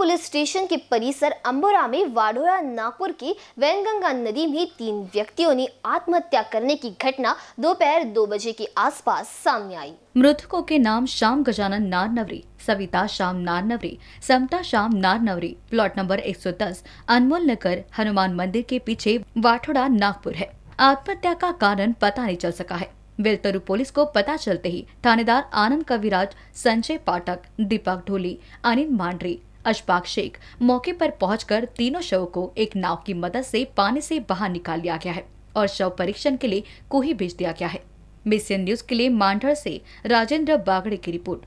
police station के परिसर अंबोरा में वाडोरा नागपुर की वैनगंगा नदी में तीन व्यक्तियों ने आत्महत्या करने की घटना दोपहर दो, दो बजे के आसपास सामने आई मृतकों के नाम श्याम गजानन नारनवरी सविता श्याम नारनवरी समता श्याम नारनवरी प्लॉट नंबर 110 अनमोल नगर हनुमान मंदिर के पीछे वाठोड़ा नागपुर है आत्महत्या का कारण पता नहीं चल सका है बेलतरू पुलिस को पता चलते ही थानेदार आनंद कविराज संजय पाठक दीपक ढोली अनिल मांडरी अशबाग शेख मौके पर पहुंचकर तीनों शवों को एक नाव की मदद से पानी से बाहर निकाल लिया गया है और शव परीक्षण के लिए कोही भेज दिया गया है मिसियन न्यूज के लिए मांडर से राजेंद्र बागड़े की रिपोर्ट